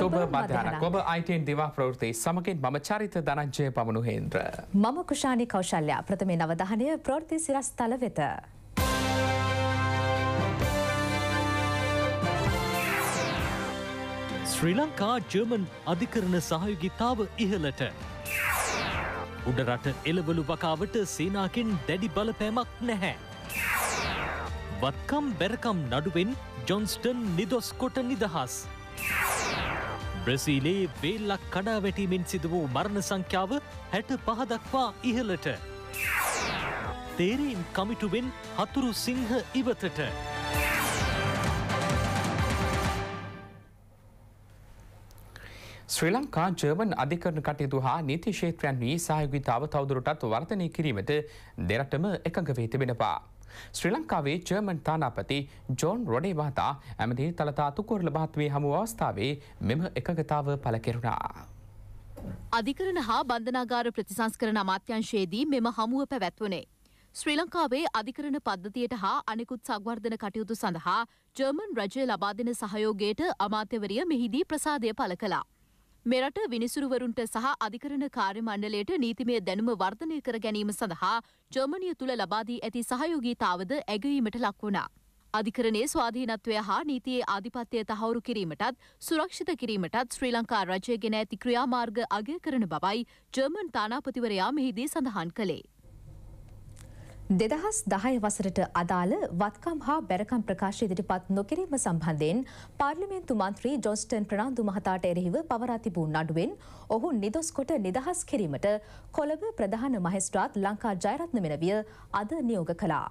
සුබ මධ්‍යහනක් ඔබ අයිටෙන් දිවා ප්‍රවෘති සමකින් මම චරිත දනජ්ජය පමණු හේන්ද්‍ර. මම කුෂාණි කෞශල්‍යයා ප්‍රථමේ නවධානය ප්‍රෘති සිරස් තල වෙත. ශ්‍රී ලංකා ජර්මන් අධිකරණ සහයුගිතාව ඉහලට. උඩරට එළවලු වකාවට සේනාකෙන් දැඩි බලපෑමක් නැහැ. වත්කම් බැරකම් නඩුවෙන් ජොන්ස්ටන් නිදොස් කොට නිදහස්. බ්‍රසීලයේ වේල්ලක් කඩා වැටීමෙන් සිද වූ මරණ සංඛ්‍යාව හැට පහදක්වා ඉහලට. තේරීම් කමිටුවෙන් හතුරු සිංහ ඉවතට. ශ්‍රී ලංකා ජර්මන් අධිකරණ කටයුතු හා නීති ශේත්‍රයන් වී සහයගිතාව තවදුරටත් වර්ධනය කිරීමට දෙරටම එකඟ වේ තිබෙනවා. ශ්‍රී ලංකාවේ ජර්මන් තානාපති ජෝන් රොඩේ මහතා ඇමති තලතා තුකොරල භාත්වේ හමු අවස්ථාවේ මෙම එකගතාව පළ කෙරුණා. අධිකරණ හා බන්ධනාගාර ප්‍රතිසංස්කරන අමාත්‍යංශයේදී මෙම හමුව පැවැත්වනේ. ශ්‍රී ලංකාවේ අධිකරණ පද්ධතියට හා අනෙකුත් සංවර්ධන කටයුතු සඳහා ජර්මන් රජය ලබා දෙන සහයෝගයට අමාත්‍යවරිය මෙහිදී ප්‍රසාදය පළ කලා. මෙරට විනිසුරුවරුන්ට සහ අධිකරණ කාර්ය මණ්ඩලයට නීතිමය දැනුම වර්ධනය කර ගැනීම සඳහා ජර්මනිය තුළ ලබාදී ඇති සහයෝගීතාවද ඇගීමට ලක් වුණා. අධිකරණයේ ස්වාධීනත්වය හා නීතියේ ආධිපත්‍යය තහවුරු කිරීමටත් සුරක්ෂිත කිරීමටත් ශ්‍රී ලංකා රජය ගෙන ඇති ක්‍රියාමාර්ග අගය කරන බවයි ජර්මන් තානාපතිවරයා මෙහිදී සඳහන් කළේ. දෙදහස් දහය වසරට අදාළ වත්කම් හා බැරකම් ප්‍රකාශ ඉදිරිපත් නොකිරීම සම්බන්ධයෙන් පාර්ලිමේන්තු මන්ත්‍රී ජොස්ටන් ප්‍රනාන්දු මහතාට එරෙහිව පවරා තිබූ නඩුවෙන් ඔහු නිදොස් කොට නිදහස් කිරීමට කොළඹ ප්‍රධාන මහෙස්ත්‍රාත් ලංකා ජයරත්න මෙනවිය අද නියෝග කළා.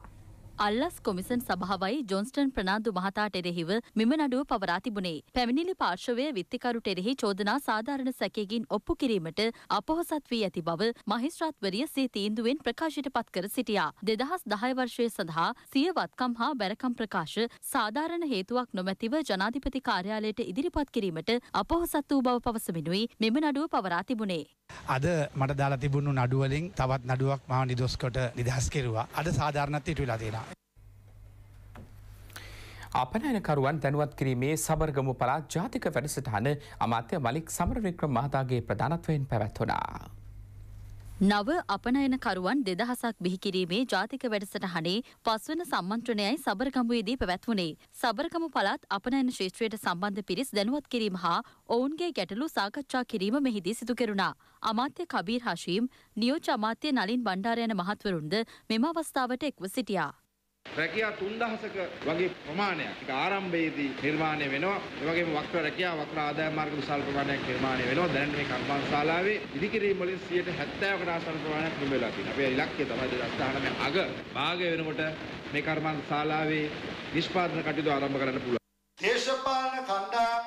අල්ලස් කොමිසන් සභාවයි ජොන්ස්ටන් ප්‍රනාන්දු මහතාට එරෙහිව මෙම නඩුව පවරා තිබුණේ. පැමිණිලි පාර්ශවය විත්තිකරුට එරෙහි චෝදනා සාධාරණ සැකයකින් ඔප්පු කිරීමට අපොහොසත් වී ඇති බව මහිස්ත්‍රාත්වරිය සේ තීන්දුවෙන් ප්‍රකාශයට පත් කර සිටියා. දෙදහස් දහය වර්ෂය සඳහා සිය වත්කම් හා බැරකම් ප්‍රකාශ සාධාරණ හේතුවක් නොමැතිව ජනාධිපති කාර්යාලයට ඉදිරිපත් කිරීමට අපොහොසත් වූ බව පවසමිනුයි මෙම නඩුව පවරා තිබුණේ. අද මට දාලා තිබුණු නඩුවලින් තවත් නඩුවක් මම නිදොස්කොට නිදහස් කෙරුවා. අද සාධාරණත්වයට විලා තියෙනවා. අපනයනකරුවන් දැනුවත් කිරීමේ සබර්ගමු පළාත් ජාතික වැඩසටහන අමාත්‍ය මලික් සමරවික්‍රම මහතාගේ ප්‍රධානත්වයෙන් පැවැත්වනා. නව අපනයනකරුවන් දෙදහසක් බිහිකිරීමේ ජාතික වැඩසටහනේ පස්වන සම්මන්ත්‍රණයයි සබරගමුවේදී පැවැත්වුණේ. සබරගමු පළත් අපනයන ශේත්‍රයට සම්බන්ධ පිරිස් දැනුවත් කිරීම හා ඔවුන්ගේ ගැටලු සාකච්ඡා කිරීම මෙහිදී සිදු කෙරුණා. අමාත්‍ය කබීර් හශීම් නියෝජ අමාත්‍ය නලින් බණ්ඩාරයන මහත්වරුන්ද මෙම අවස්ථාවට එක්ව සිටියා. රැකියා 3000ක වගේ ප්‍රමාණයක්. ඒක ආරම්භයේදී නිර්මාණය වෙනවා. ඒ වගේම වක්‍ර රැකියා වක්‍ර ආදාය මාර්ග විශාල ප්‍රමාණයක් නිර්මාණය වෙනවා. දැනට මේ කර්මාන්තශාලාවේ ඉදිකිරීම වලින් 70%කට ආසන්න ප්‍රමාණයක් නිම වෙලා තියෙනවා. අපේ ඉලක්කය තමයි 2019 අග භාගය වෙනකොට මේ කර්මාන්තශාලාවේ නිෂ්පාදන කටයුතු ආරම්භ කරන්න පුළුවන්. දේශපාලන කණ්ඩායම්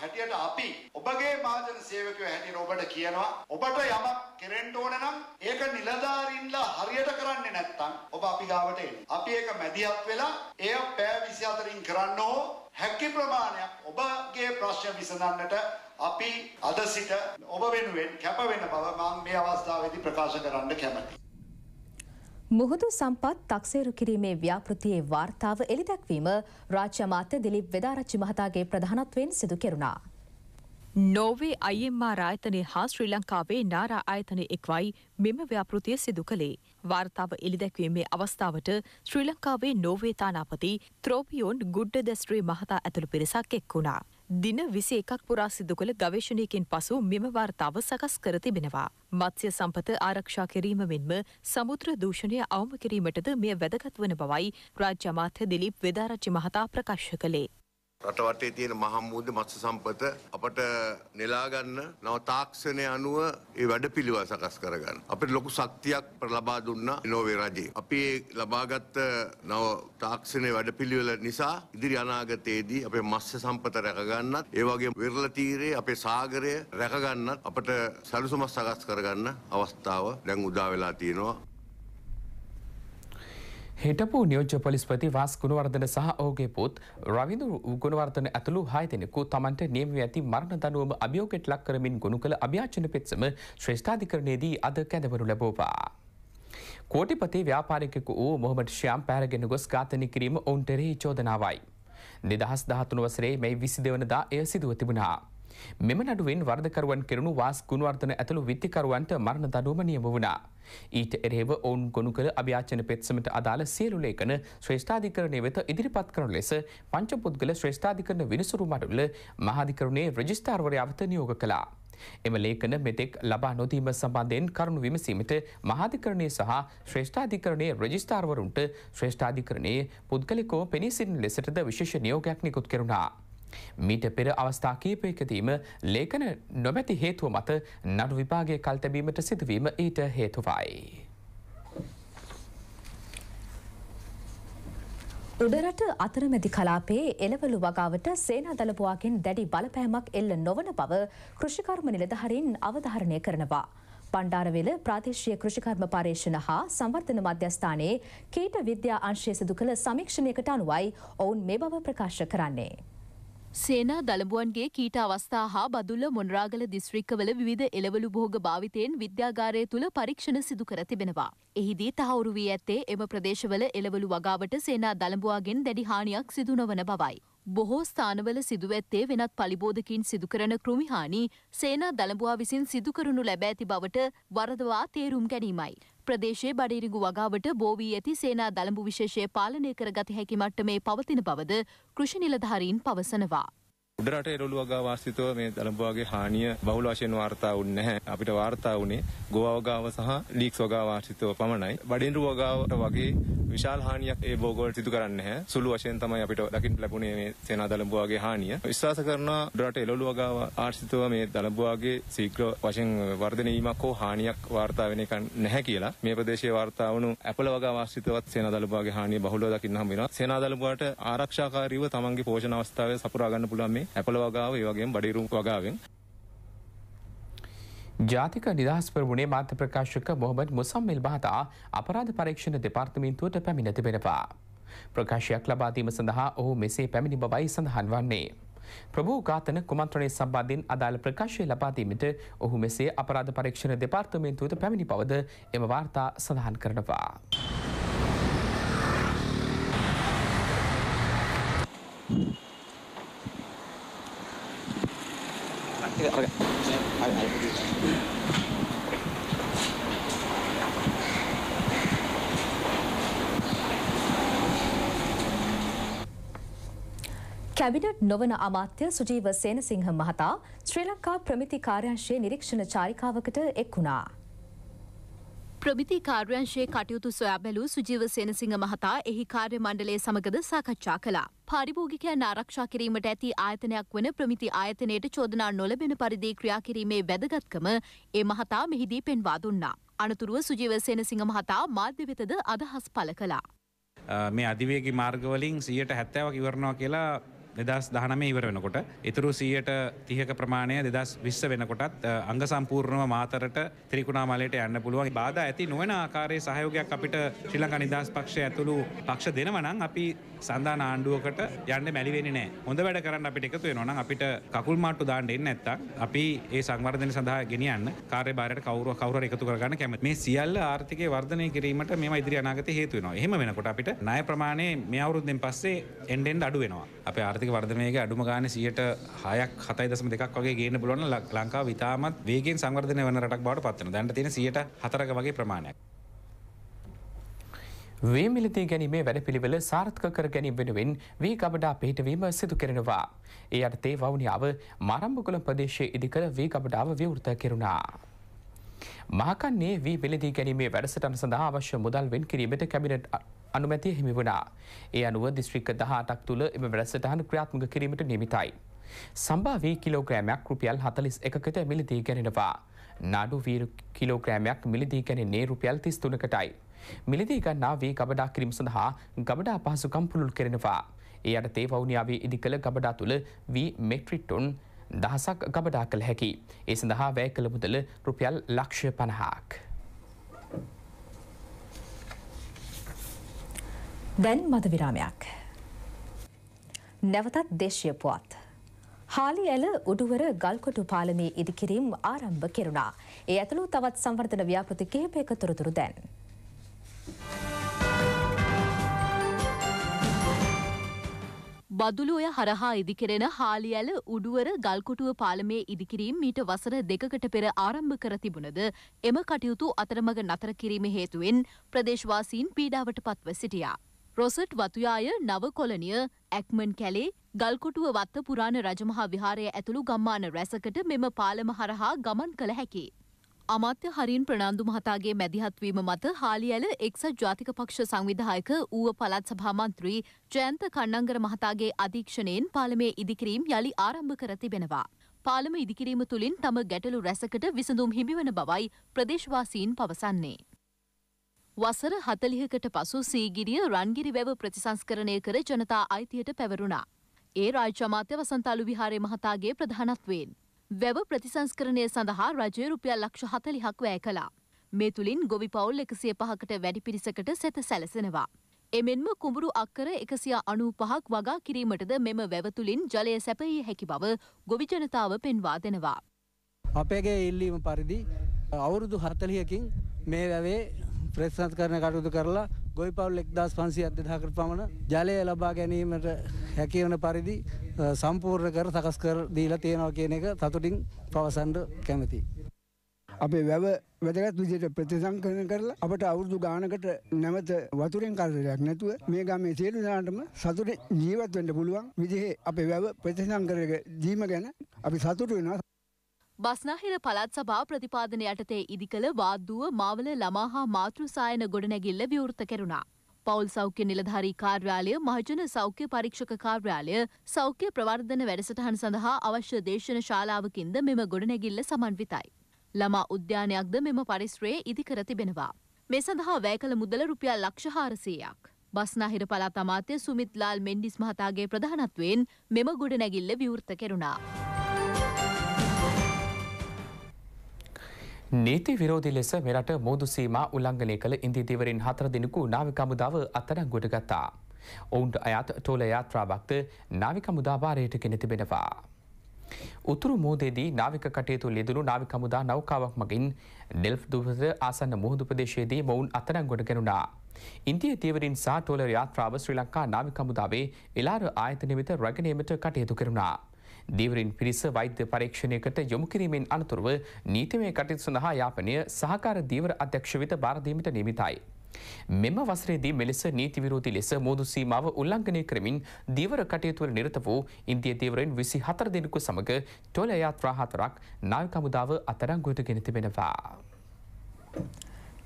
හැටියට අපි ඔබගේ මහජන සේවකයෝ හැටියට ඔබට කියනවා ඔබට යමක් කෙරෙන්න ඕන නම් ඒක නිලධාරීන්ලා හරියට කරන්නේ නැත්නම් ඔබ අපි ගාවට එන්න. අපි ඒක මැදිහත් වෙලා එය පැය 24න් කරන්න ඕ හැකි ප්‍රමාණයක් ඔබගේ ප්‍රශ්න විසඳන්නට අපි අද සිට ඔබ වෙනුවෙන් කැප වෙන බව මම මේ අවස්ථාවේදී ප්‍රකාශ කරන්න කැමතියි. මුහුදු සම්පත් තක්සේරු කිරීමේ ව්‍යාපෘතියේ වාර්තාව එළිදැක්වීම රාජ්‍ය අමාත්‍ය දිලිප් වෙදාරච්චි මහතාගේ ප්‍රධානත්වයෙන් සිදු කෙරුණා. නෝවේ අයිම්මාර ආයතනය හා ශ්‍රී ලංකාවේ නාරා ආයතනය එක්වයි මෙම ව්‍යාපෘතිය සිදු කළේ. වාර්තාව එළිදැක්වීමේ අවස්ථාවට ශ්‍රී ලංකාවේ නෝවේ තානාපති ත්‍රෝපියෝන් ගුඩ්ඩ දැස්ත්‍රී මහතා ඇතුළු පිරිසක් එක් වුණා. දින විසි එකක් පුරා සිදු කළ ගවේශණයකින් පසු මෙම වාර්තාව සකස් කර තිබෙනවා. මත්ස්‍ය සම්පත ආරක්ෂා කිරීම මෙන්ම සමුද්‍ර දූෂණය අවම කිරීමටද මෙය වැදගත් වන බවයි රාජ්‍ය අමාත්‍ය දිලීප් වෙදාරච්චි මහතා ප්‍රකාශ කළේ. රට වටේ තියෙන මහම්මූද මත්ස්‍ය සම්පත අපට නෙලා ගන්න නව තාක්ෂණය අනුව ඒ වැඩපිළිවෙල සකස් කරගන්න. අපිට ලොකු ශක්තියක් ලබා දුන්නා නෝවේ රජය. අපි ඒ ලබාගත් නව තාක්ෂණයේ වැඩපිළිවෙල නිසා ඉදිරි අනාගතයේදී අපේ මත්ස්‍ය සම්පත රැකගන්නත් ඒ වගේම විරල තීරයේ අපේ සාගරය රැකගන්නත් අපට සැලසුමක් සකස් කරගන්න අවස්ථාව දැන් උදා වෙලා තියෙනවා. හිටපු නියෝජ්‍ය පොලිස්පති වාස් ගුණවර්ධන සහ ඔහුගේ පුත් රවිඳු ගුණවර්ධන ඇතුළු හය දෙනෙකු තමන්ට නියමව ඇති මරණ දනුවම අභියෝගයට ලක් කරමින් ගොුණු කළ අභ්‍යාචන පෙත්සම ශ්‍රේෂ්ඨාධිකරණයේදී අද කැඳවනු ලැබෝපා. කෝටිපති ව්‍යාපාරිකෙකු වූ මොහමට ශ්‍යාම් පෑරගෙන ගොස් ඝාතනය කිරීම ඔවුන්ටෙරෙහි චෝදනාවයි. නිදහස් දහතුනුවසරේ මෙයි විසි දෙවනදා එය සිදුව තිබුණා. මෙම නඩුවෙන් වර්ධකරුවන් කෙරුණු වාස් ගුණවර්ධන ඇතුළු විත්තිකරුවන්ට මරණ දඩුවම නියම වුණා. ඊට එරෙහිව ඔවුන් ගොුණු කළ අභ්‍යාචන පෙත්සමට අදාළ සියලු ලේඛන ශ්‍රේෂ්ඨාධිකරණය වෙත ඉදිරිපත් කරන ලෙස පංචපුද්ගල ශ්‍රේෂ්ඨාධිකරණ විනිසුරු මඩුල මහාධිකරුණේ රජිස්ථාර්වරයා වෙත නියෝග කළා. එම ලේඛන මෙතෙක් ලබා නොදීම සම්බන්ධයෙන් කරුණු විමසීමට මහාධිකරණය සහ ශ්‍රේෂ්ඨාධිකරණයේ රජිස්ථාර්වරුන්ට ශ්‍රේෂ්ඨාධිකරණයේ පුද්ගලිකෝ පෙනී සිටින ලෙසටද විශේෂ නියෝගයක් නිකුත් කෙරුණා. මීට පෙර අවස්ථා කීපයකදීම ලේඛන නොමැති හේතුව මත නඩු විභාගය කල්තැබීමට සිදුවීම ඊට හේතුවයි. උඩරට අතරමැදි කලාපයේ එළවලු වගාවට සේනාදලපුවාකින් දැඩි බලපෑමක් එල්ල නොවන බව කෘෂිකර්ම නිලධහරින් අවධාරණය කරනවා. පණ්ඩාරවෙල ප්‍රාදේශය කෘෂිකර්ම පර්ේෂණ හා සම්වර්ධන මධ්‍යස්ථානයේ කීට විද්‍යා අංශය සිදු කළ සමීක්ෂණයකට අනුවයි ඔවුන් මේ බව ප්‍රකාශ කරන්නේ. සේනා දළඹුවන්ගේ කීට අවස්ථා හා බදුල්ල මොනරාගල දිස්ත්‍රික්කවල විධ එළවලු භෝග භාවිතයෙන් විද්‍යාගාරය තුළ පරීක්ෂණ සිදු කර තිබෙනවා. එහිදී තහවුරු වී ඇත්තේ එම ප්‍රදේශවල එළවලු වගාවට සේනා දළඹුවාගෙන් දැඩි හානියක් සිදු නොවන බවයි. බොහෝ ස්ථානවල සිදුව ඇත්තේ වෙනත් පලිබෝධකින් සිදුකරන කෘමිහානි සේනා දළඹවා විසින් සිදුකරනු ලැබ ඇති බවට වරදවා තේරුම් ගැනීමයි. ප්‍රදේශයේ බඩිරිඟු වගාවට බෝවී ඇති සේනා දළඹු විශේෂය පාලනය කරගත හැකි මට්ටමේ පවතින බවද කෘෂි නිලධාරීන් පවසනවා. උඩරට එරළු වගාවාස්තිතව මේ දළඹවාගේ හානිය බහුල වශයෙන් වාර්තා වුන්නේ නැහැ. අපිට වාර්තා වුණේ ගෝවා වගාව සහ ලීක්ස් වගාවාස්තිතව පමණයි. බඩින්රු වගාවට වගේ විශාල හානියක් ඒ බෝගවල සිදු කරන්නේ නැහැ. සුළු වශයෙන් තමයි අපිට දකින්න ලැබුණේ මේ සේනා දළඹවාගේ හානිය. විශ්වාස කරනවා උඩරට එරළු වගාව ආශ්‍රිතව මේ දළඹවාගේ ශීඝ්‍ර වශයෙන් වර්ධනය වීමක් හෝ හානියක් වාර්තා වෙන එක නැහැ කියලා. මේ ප්‍රදේශයේ වාර්තා වුණු ඇපල වගාව ආශ්‍රිතවත් සේනා දළඹවාගේ හානිය බහුලව දකින්න හම්බ වෙනවා. සේනා දළඹවාට ආරක්ෂාකාරීව තමන්ගේ පෝෂණ අවස්ථාවේ සපුරා ගන්න පුළුවන් මේ වගේ ඇපල වගාව ඒ වගේ බඩිරුම් වගාවෙන් ජාතික නිදහස් පෙරමුණේ මාධ්‍ය ප්‍රකාශක මොහමද මුසම්මිල් බහතා අපරාධ පරීක්ෂණ දෙපාර්තමේන්තුවට පැමිණ තිබෙනවා. ප්‍රකාශයක් ලබාදීම සඳහා ඔහු මෙසේ පැමිණි බවයි සඳහන් වන්නේ. ප්‍රභූ ඝාතන කුමන්ත්‍රණය සම්බන්ධින් අදාළ ප්‍රකාශය ලබාදීමට ඔහු මෙසේ අපරාධ පරීක්ෂණ දෙපාර්තමේන්තුවට පැමිණි බවද එම වාර්තා සඳහන් කරනවා. ඒක අරගෙන. හරි හරි. කැබිනට් නොවන අමාත්‍ය සුජීව සේනසිංහ මහතා ශ්‍රී ලංකා ප්‍රමිති කාර්යංශයේ නිරීක්ෂණ චාරිකාවකට එක් වුණා. ප්‍රමිති කාර්යංශයේ කටයුතු සොයා බැලූ සුජීව සේනසිංහ මහතා එහි කාර්ය මණ්ඩලය සමගද සාකච්ඡා කළා. පාරිභෝගිකයන් ආරක්ෂා කිරීමට ඇති ආයතනයක් වන ප්‍රමිති ආයතනයට චෝදනා නොලබෙන පරිදි ක්‍රියා කිරීමේ වැදගත්කම ඒ මහතා මෙහිදී පෙන්වා දුන්නා. අනතුරුව සුජීව සේනසිංහ මහතා මාධ්‍ය වෙතද අදහස් පළ කළා. මේ අධිවේගී මාර්ගවලින් 170ක් ඉවරනවා කියලා දෙදස් දහනමේ ඉවර වෙනකොට. ඉතුරු සීයට තිහක ප්‍රමාණය දෙදස් විස්ස වෙනකොටත් අංග සම්පූර්ණව මාතරට ත්‍රිකුණාමලයට යන්න පුළුවන් බාධ ඇති නොවන ආකාරයේ සහයෝගයක් අපිට ශ්‍රී ලංකා නිදහස් පක්ෂය ඇතුළු පක්ෂ දෙනවනම් අපි සඳහන ආණ්ඩුවකට යන්න මැලිවෙන්නේ නැහැ. හොඳ වැඩ කරන්න අපිට එකතු වෙනවා නම් අපිට කකුල් මාට්ටු දාන්න එන්නේ නැත්තම් අපි ඒ සංවර්ධනය සඳහා ගෙනියන්න කාර්යභාරයට කවුරු කවුරු එකතු කරගන්න කැමති. මේ සියල්ල ආර්ථිකය වර්ධනය කිරීමට මේවා ඉදිරි අනාගතේ හේතු වෙනවා. එහෙම වෙනකොට අපිට ණය ප්‍රමාණය මේ අවුරුද්දෙන් පස්සේ එන්ඩෙන්ඩ් අඩු වෙනවා. අපේ ආර්ථික ආර්ථික වර්ධනයක අඩුම ගාන සියට හයක් හතයි දසම දෙකක් වගේ ගේන්න බලන ලංකා විතාමත් වේගෙන් සංවර්ධනය වන රටක් බවට පත්වන දැන්ට තියෙන සියට හතරක වගේ ප්‍රමාණයක්. වේමිලදී ගැනීමේ වැඩ පිළිවෙල සාර්ථක කර ගැනීම වෙනුවෙන් වී ගබඩා පිහිටවීම සිදු කරනවා. ඒ අටතේ වවුනියාව මරම්භකුළම් ප්‍රදේශය ඉදිකර වී ගබඩාව විවෘත කෙරුණා. මහකන්නේ වී වෙලදී ගැනීමේ වැඩසටන් සඳහා අවශ්‍ය මුදල් වෙන් කිරීමට කැමිනට් අනුමැතිය හිමි වනා. ඒ අනුව දිස්ත්‍රික්ක දහටක් තුළ එම වැඩසටහන ක්‍රියාත්මක කිරීමට නිමිතයි. සම්භාවී කිලෝග්‍රෑමයක් රුපියල් හතලිස් එකකට මිලදී ගැනෙනවා. නාඩු වීර කිලෝග්‍රෑමයක් මිලදී ගැනෙන්නේ රුපියල් තිස් තුනකටයි. මිලදී ගන්නා වී ගබඩා කිරීම සඳහා ගබඩා පහසුකම් පුළුල් කරෙනවා. ඒ අයට තේ වවුනියාවේ ඉදි කළ ගබඩා තුළ වී මෙට්‍රිටුන් දහසක් ගබඩා කළ හැකි. ඒ සඳහා වැෑ කළ මුදල රුපියල් ලක්ෂය පණහාක්. දැන් මද විරාමයක්. නැවතත් දේශය පුවත්. හාලි ඇල උඩුවර ගල්කොටු පාලමේ ඉදිකිරීම් ආරම්භ කෙරුණා. ඒ ඇතුළු තවත් සංවර්ධන ව්‍යාපෘති කිහිපයක තොරතුරු දැන්. බදුලු ඔය හරහා ඉදිකරෙන හාලි ඇල උඩුවර ගල්කොටුව පාලමේ ඉදිකිරීම් මීට වසර දෙකකට පෙර ආරම්භ කර තිබුණද එම කටයුතු අතරමඟ නතර කිරීම හේතුවෙන් ප්‍රදේශවාසීන් පීඩාවට පත්ව සිටියා. රොසට් වතුයාය නව කොලනිය ඇක්මන් කැලේ ගල්කොටුව වත්ත පුරාණ රජමහා විහාරය ඇතුළු ගම්මාන රැසකට මෙම පාලම හරහා ගමන් කළ හැකි. අමාත්‍ය හරින් ප්‍රනාන්දු මහතාගේ මැදිහත්වීම මත හාලිඇල එක්සත් ජාතික පක්ෂ සංවිධායක ඌව පළත් සභාමන්ත්‍රී ජයන්ත කන්නංගර මහතාගේ අධීක්ෂණයෙන් පාලමේ ඉදිකිරීම් යළි ආරම්භ කර තිබෙනවා. පාලම ඉදිකිරීම තුළින් තම ගැටලු රැසකට විසඳුම් හිමිවන බවයි ප්‍රදේශවාසීන් පවසන්නේ. වසර හතලිහකට පසු සීගිරිය රන්ගිරි වැව ප්‍රතිසංස්කරණය කර ජනතා අයිතියට පැවරුණා. ඒ රාජ්‍යමාත්‍ය වසන්තාලු විහාරය මහතාගේ ප්‍රධානත්වයෙන්. වැව ප්‍රතිසංස්කරණය සඳහා රජය රුපියල් ලක්ෂ හතලිහක් වැය කලා. මේ තුළින් ගොවි පවුල් එකසිය පහකට වැඩි පිරිසකට සැත සැලසෙනවා. එමෙන්ම කුඹුරු අක්කර එකසිය අනූ පහක් වගා කිරීමටද මෙම වැවතුලින් ජලය සැපයේ හැකි බව ගොවි ජනතාව පෙන්වා දෙනවා. අපේගේ ඉල්ලීම පරිදි අවුරුදු හතලියකින් මේ වැවේ ප්‍රේසංස්කරණ කටයුතු කරලා ගොවිපවුල් 1500ක් 2000කට පමණ ජලය ලබා ගැනීමට හැකි වන පරිදි සම්පූර්ණ කර සකස් කර දීලා තියෙනවා කියන එක සතුටින් පවසන්න කැමතියි. අපේ වැව වැදගත් විදියට ප්‍රතිසංකරණ කරලා අපට අවුරුදු ගානකට නැවත වතුරෙන් කරදරයක් නැතුව මේ ගමේ සියලු දෙනාටම සතුටින් ජීවත් වෙන්න පුළුවන් විදිහේ අපේ වැව ප්‍රතිසංකරණය දීම ගැන අපි සතුටු වෙනවා බස්නාහිර පළත් සභා ප්‍රතිපාදන යටතේ ඉදිකළ වාද්දුව මාවල ළමා හා මාතෘ සායන ගොඩනැගිල්ල විවෘත කෙරුණා. පවුල් සෞඛ්‍ය නිලධාරී කාර්යාලය මහජන සෞඛ්‍ය පරීක්ෂක කාර්යාලය සෞඛ්‍ය ප්‍රවර්ධන වැඩසටහන් සඳහා අවශ්‍ය දේශන ශාලාවකින්ද මෙම ගොඩනැගිල්ල සමන්විතයි. ළමා උද්‍යානයක්ද මෙම පරිශ්‍රයේ ඉදිකර තිබෙනවා. මේ සඳහා වැයකළ මුදල රුපියල් ලක්ෂ හාරසීයක්. බස්නාහිර පළාත් අමාත්‍ය සුමිත් ලාල් මෙන්ඩිස් මහතාගේ ප්‍රධානත්වයෙන් මෙම ගොඩනැගිල්ල විවෘත කෙරුණා. නීති විරෝධී ලෙස මෙරට මුදු සීමා උල්ලංඝනය කළ ඉන්දිතීවරින් හතර දෙනෙකු නාවික හමුදාව අත්අඩංගුවට ගත්තා. ඔවුන්ට අයත් ටෝල යාත්‍රාවක්ද නාවික හමුදා භාරයට ගෙන තිබෙනවා. උතුරු මෝදේදී නාවික කටයුතු ලිදුණු නාවික හමුදා නෞකාවක් මගින් ඩෙල්ෆ් දුවස ආසන්න මුහුදු ප්‍රදේශයේදී මොවුන් අත්අඩංගුවට ගැනුණා. ඉන්දිය තීවරින් සහ ටෝල යාත්‍රාව ශ්‍රී ලංකා නාවික හමුදාවේ එලාර ආයතන වෙත රැගෙන ඒමට කටයුතු කෙරුණා. දීවරින් පිරිස වෛද්‍ය පරීක්ෂණයකට යොමු කිරීමෙන් අනතුරුව නීතිමය කටයුතු සඳහා යාපනය සහකාර දීවර අධ්‍යක්ෂවිත බාරදීමට නිමිතයි. මෙම වසරේදී මෙලෙස නීතිවිරෝධී ලෙස මෝදු සීමාව උල්ලංඝනය කරමින් දීවර කටයුතුවල නිරත වූ ඉන්දිය දීවරෙන් විසි හතර දෙනෙකු සමඟ ටොල යාත්‍රා හතරක් නායක හමුදාව අතරංගුවට ගෙන තිබෙනවා.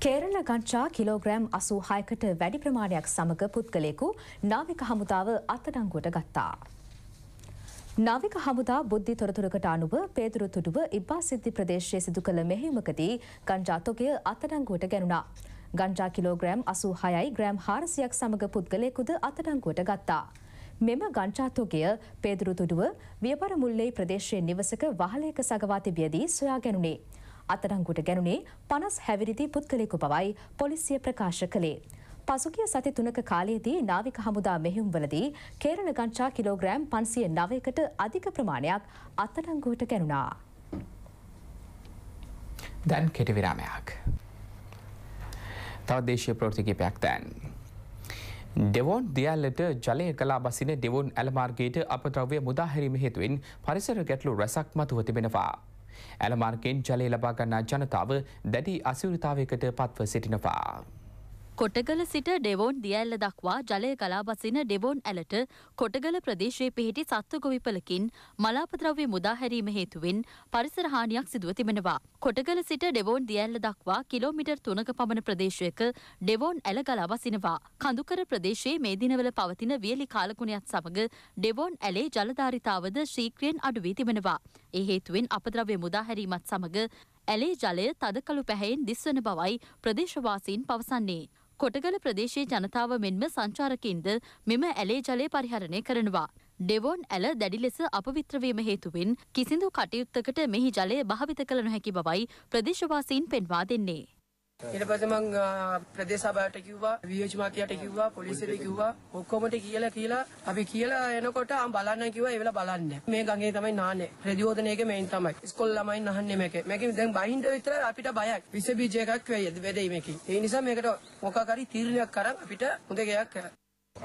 කේරල ගංචා කිලෝග්‍රෑම් අසූ හයකට වැඩි ප්‍රමාණයක් සමඟ පුද්ගලයෙකු නාවික හමුදාව අත්තඩංගුවට ගත්තා. නාවික හමුදා බුද්ධි තොරතුරකට අනුව පේතුරුතුටුව ඉබ්බා සිද්ධි ප්‍රදේශය සිදු කළ මෙහෙමකදී ගංජාතොකය අතඩංගුවට ගැනුණා. ගංජා කිලෝග්‍රෑම් අසූ හයයි ග්‍රෑම් හාරසියක් සමඟ පුද්ගලයකුද අතඩංගුවට ගත්තා. මෙම ගංචාතොකය පේදුරුතුඩුව වියපර මුල්ලෙයි ප්‍රදේශයෙන් නිවසක වහලයක සගවා තිබියදී සොයා ගැනුණේ. අතරංගුට ගැනුණේ පනස් හැවිරිදි පුද්ගලෙකු බවයි පොලිසිය ප්‍රකාශ කළේ. පසුගිය සති තුනක කාලයේදී නාවික හමුදා මෙහෙුම්වලදී කේරණ ගංචා කිලෝග්‍රෑම් පන්සිය නවයකට අධික ප්‍රමාණයක් අත්තඩංගුවට ගැනුණා. දැන් කෙටිවිරාමයක්. තව දේශය ප්‍රෘතිකපයක් තැන්. ඩෙවෝන් දියල්ලට ජලය කලා බසින ඩෙවෝන් ඇලමාර්ගයට අපද්‍රව්‍ය මුදාහැරීම හේතුවෙන් පරිසර ගැටලු රැසක් මතුව තිබෙනවා. ඇලමාර්ගෙන් ජලය ලබාගන්නා ජනතාව දැඩි අසිවෘතාවයකට පත්ව සිටිනවා. කොටගල සිට ඩෙවෝන් දියඇල්ල දක්වා ජලය කලාබසින ඩෙවෝන් ඇලට කොටගල ප්‍රදේශයේ පිහිටි සත්ව ගොවිපලකින් මලාපද්‍රව්‍ය මුදාහැරීම හේතුවෙන් පරිසරහානියක් සිදුව තිබෙනවා. කොටගල සිට ඩෙවෝන් දියඇල්ල දක්වා කිලෝමිටර් තුනක පමණ ප්‍රදේශයක ඩෙවෝන් ඇල ගලාබසිනවා. කඳුකර ප්‍රදේශයේ මේ දිනවල පවතින වියලි කාලකුණයත් සමඟ ඩෙවෝන් ඇලේ ජලධාරිතාවද ශීක්‍රයෙන් අඩුවී තිබෙනවා. ඒ හේතුවෙන් අපද්‍රව්‍ය මුදාහැරීමත් සමඟ ඇලේ ජලය තදකළු පැහැයෙන් දිස්වන බවයි ප්‍රදේශවාසීන් පවසන්නේ. කොටගල ප්‍රදේශයේ ජනතාව මෙන්ම සංචාරකින්ද මෙම ඇලේ ජලය පරිහරණය කරනවා. ඩෙවොන් ඇල දැඩි ලෙස අපවිත්‍රවීම හේතුවෙන් කිසිදු කටයුත්තකට මෙහි ජලය භාවිත කළ නොහැකි බවයි ප්‍රදේශවාසීන් පෙන්වා දෙන්නේ. ඊට පස්සේ මං ප්‍රදේශ සභාවට කිව්වා, VH මාත්‍යාට කිව්වා, පොලිසියට කිව්වා, ඔක්කොමට කියලා කියලා අපි කියලා එනකොට අම් බලන්න කිව්වා, ඒ වෙලාව බලන්නේ. මේ ගඟේ තමයි නාන්නේ. ප්‍රතිෝදනයේ මේන් තමයි. ඉස්කෝල ළමයි නහන්නේ මේකේ. මේකෙන් දැන් බහින්ද විතර අපිට බයක්. විස බීජ එකක් වෙයි වෙදේ මේකේ. ඒ නිසා මේකට මොකක් හරි තීරණයක් කරන් අපිට හොඳ ගයක් කරන්න.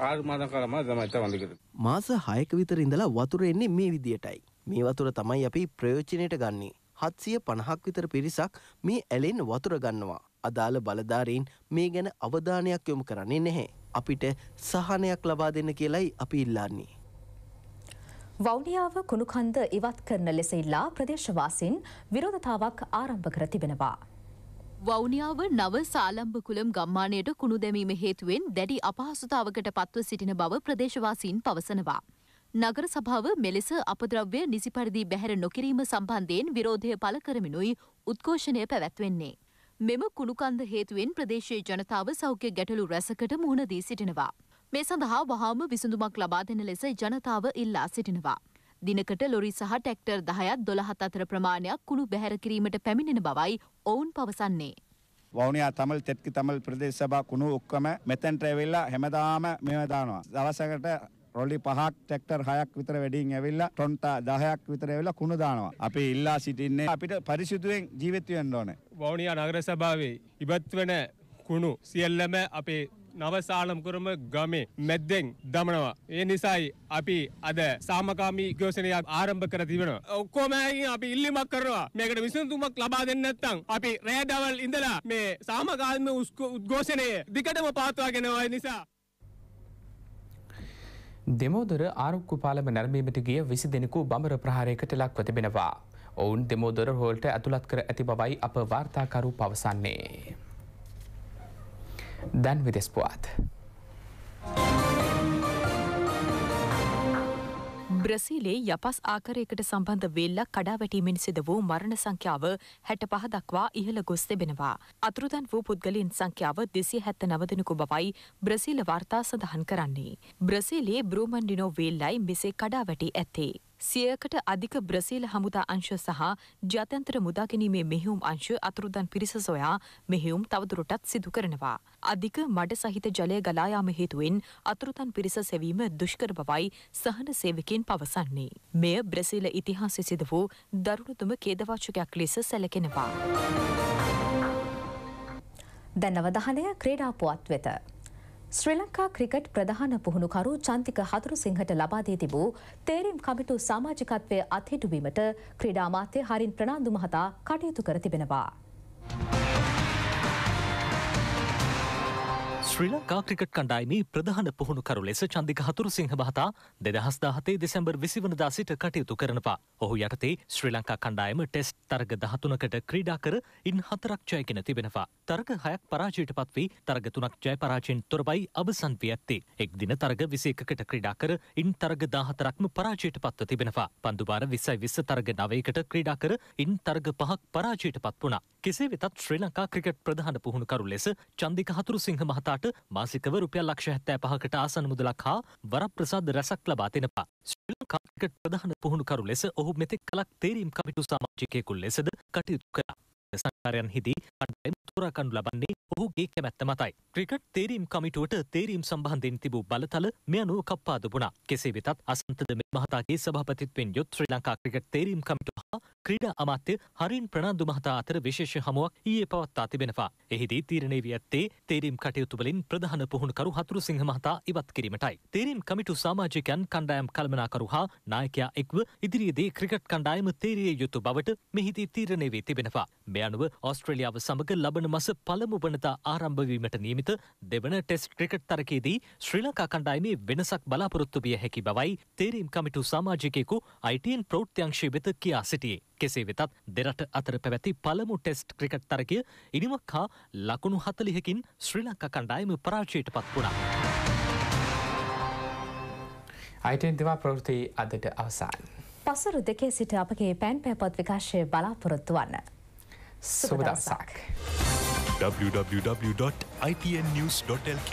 ආර් මාස කරම තමයි තවන්දිකට. මාස 6ක විතර ඉඳලා වතුර එන්නේ මේ විදියටයි. මේ වතුර තමයි අපි ප්‍රයෝජනයට ගන්නේ. හත්සිය පණහක් විතර පිරිසක් මේ ඇලෙන් වතුර ගන්නවා. අදාළ බලධාරීන් මේ ගැන අවධානයක් යොමු කරන්නේ නැහැ. අපිට සහනයක් ලබා දෙන්න කියලයි අපි ඉල්ලන්නේ. වෞනියාව කුණුකන්ද ඉවත් කරන ලෙස ඉල්ලා ප්‍රදේශවාසින් විරෝධතාවක් ආරම්භ කර තිබෙනවා. වෞනියාව නව සාලම්භ කුළම් ගම්මානයට කුණු දැමීම හේතුවෙන් දැඩි අපහසුතාවකට පත්ව සිටින බව ප්‍රදේශවාසීන් පවසනවා. නගර සභාව මෙලෙස අපද්‍රව්‍ය නිසි පරිදි බැහැර නොකිරීම සම්බන්ධයෙන් විරෝධය පළ කරමිනුයි උද්ඝෝෂණය පැවැත්වෙන්නේ. මෙම කුණුකන්ද හේතුවෙන් ප්‍රදේශයේ ජනතාව සෞඛ්‍ය ගැටලු රැසකට මුහුණ දී සිටිනවා. මේ සඳහා වහාම විසඳුමක් ලබා දෙන ලෙස ජනතාව ඉල්ලා සිටිනවා. දිනකට ලොරි සහ ටැක්ටර් දහයත් දොළහත් අතර ප්‍රමාණයක් කුණු බැහැර කිරීමට පැමිණෙන බවයි ඔවුන් පවසන්නේ. වවනයා තමල් තෙත්කි තමල් ප්‍රදේශ සභා කුණු ඔක්කම මෙතැන්ට ඇවෙල්ලා හැමදාම මෙම දානවා. දවසකට රොලි පහක් ට්‍රැක්ටර් 6ක් විතර වැඩියෙන් ඇවිල්ලා ටොන් 10ක් විතර ඇවිල්ලා කුණ දානවා. අපි ඉල්ලා සිටින්නේ අපිට පරිසුදුවෙන් ජීවත් වෙන්න ඕනේ. වවුනියා නගර සභාවේ ඉවත් වෙන කුණු සියල්ලම අපේ නවසාලම් කරම ගමේ මැද්දෙන් දමනවා. ඒ නිසායි අපි අද සාමකාමී ඝෝෂණයක් ආරම්භ කර තිබෙනවා. ඔක්කොම අපි ඉල්ලීමක් කරනවා. මේකට විසඳුමක් ලබා දෙන්න නැත්නම් අපි රෑ දවල් ඉඳලා මේ සාමකාමී උද්ඝෝෂණය දිගටම පවත්වාගෙන යනවා නිසා දෙමෝදර ආරුක්කු පාලම නැරඹීමට ගිය විසි දෙනෙකු බමර ප්‍රහාරයකට ලක්ව තිබෙනවා. ඔවුන් දෙමෝදොර හෝල්ට ඇතුළත් කර ඇති බවයි අප වාර්තාකරු පවසන්නේ. දැන් විදෙස්පුවත්. Thank you. බ්‍රසීලයේ යපස් ආකරයකට සම්බන්ධ වෙල්ලක් කඩාවැටීමෙන් සිද වූ මරණ සංඛ්‍යාව හැට පහ දක්වා ඉහළ ගොස් තිබෙනවා. අතුරුදන් වූ පුද්ගලින් සංඛ්‍යාව දෙසිය හැත්ත නවදෙනකු බවයි බ්‍රසීල වාර්තා සඳහන් කරන්නේ. බ්‍රසීලයේ බ්‍රූමන්ඩිනෝ වෙල්ලයි මෙසේ කඩාවැටී ඇත්තේ. සියයකට අධික බ්‍රසීල හමුදා අංශ සහ ජාත්‍යන්තර මුදාගැනීමේ මෙහිුම් අංශ අතුරුදන් පිරිස සොයා මෙහිුම් තවදුරටත් සිදු කරනවා. අධික මඩ සහිත ජලය ගලායාම හේතුවෙන් අතුරුතන් පිරිස සෙවීම දුෂ්කර බවයි සහන සේවකින් පවසන්නේ. මෙය බ්‍රසීල ඉතිහාසය සිද වූ දරුණුතුම කේදවාචකයක් ලෙස සැලකෙනවා. දැනවදහනය ක්‍රේඩා පුවත් වෙත. ශ්‍රී ලංකා ක්‍රිකට් ප්‍රධාන පුහුණුකරු චන්තික හතුරුසිංහට ලබාදී තිබූ තේරීම් කමිටු සමාජිකත්වය අත්හිටුවීමට ක්‍රීඩාමාත්‍ය හරින් ප්‍රනාන්දු මහතා කටයුතු කර තිබෙනවා. ශ්‍රී ලංකා ක්‍රිකට් කණ්ඩායමේ ප්‍රධාන පුහුණුකරු ලෙස චන්දික හතුරුසිංහ මහතා දෙදහස් දාහතේ දෙසැම්බර් විසිවනදා සිට කටයුතු කරනවා. ඔහු යටතේ ශ්‍රී ලංකා කණ්ඩායම ටෙස්ට් තරග දහතුනකට ක්‍රීඩා කර ඉන් හතරක් ජයගෙන තිබෙනවා. තරග හයක් පරාජයට පත්වී තරග තුනක් ජය පරාජයෙන් තොරබයි අවසන් වී ඇත්තේ. එක් දින තරග විසේකකට ක්‍රීඩා කර ඉන් තරග දාහතරක්ම පරාජයට පත්ව තිබෙනවා. පන්දුබාර විස්සයි විස්ස තරග නවයකට ක්‍රීඩා කර ඉන් තරග පහක් පරාජයට පත් වුණා. කෙසේ වෙතත් ශ්‍රී ලංකා ක්‍රිකට් ප්‍රධාන පුහුණුකරු ලෙස චන්දික හතුරුසිංහ මහතා මිනිසාට මාසිකව රුපියල් ලක්ෂ හැත්තෑ පහකට ආසන මුදලක් හා වරප්‍රසාද රැසක් ලබා දෙනවා. ශ්‍රී ලංකා ක්‍රිකට් ප්‍රධාන පුහුණුකරු ලෙස ඔහු මෙතෙක් කලක් තේරීම් කමිටු සමාජිකයෙකු ලෙසද කටයුතු කළා. සංකාරයන් හිදී කට්ටෙන් තොරකණු ලබන්නේ ඔහුගේ කැමැත්ත මතයි. ක්‍රිකට් තේරීම් කමිටුවට තේරීම් සම්බන්ධයෙන් තිබූ බලතල මෙ අනුව කප්පාදු වුණා. කෙසේ වෙතත් අසන්තද මේ මහතාගේ සභාපතිත්වෙන් යොත් ශ්‍රී ලංකා ක්‍රිකට් තේරීම් කමිටුව හා ක්‍රීඩා අමාත්‍ය හරින් ප්‍රනාන්දු මහතා අතර විශේෂ හමුවක් ඊයේ පවත්වා තිබෙනවා. එහිදී තීරණය වී ඇත්තේ තේරීම් කටයුතුවලින් ප්‍රධාන පුහුණුකරු හතුරු සිංහ මහතා ඉවත් කිරීමටයි. තේරීම් කමිටු සමාජිකයන් කණ්ඩායම් කල්මනාකරු හා නායකයා එක්ව ඉදිරියේදී ක්‍රිකට් කණ්ඩායම තේරිය යුතු බවට මෙහිදී තීරණය වී තිබෙනවා. මේ අනුව ඔස්ට්‍රේලියාව සමඟ ලබන මස පළමු වනතා ආරම්භවීමට නියමිත දෙවන ටෙස්ට් ක්‍රිකට් තරකයේදී ශ්‍රී ලංකා කණ්ඩායමේ වෙනසක් බලාපොරොත්තු විය හැකි බවයි තේරීම් කමිටු සමාජිකයෙකු අයිටන් ප්‍රෞත්්‍යංශය වෙත කියා සිටියේ. කෙසේ වෙතත් දෙරට අතර පැවැති පළමු ටෙස්ට් ක්‍රිකට් තරකය ඉනිමක් හා ලකුණු හතලිහකින් ශ්‍රී ලංකා කණ්ඩායම පරාජයට පත් වුණා. අයිටෙන් දෙවා ප්‍රවෘති අදට අවසාන්. පසුරු දෙකේ සිට අපගේ පැන් පැපත් විකාශය බලාපොරොත්තු වන්න. සුබදවසක්. www.ipnnews.lk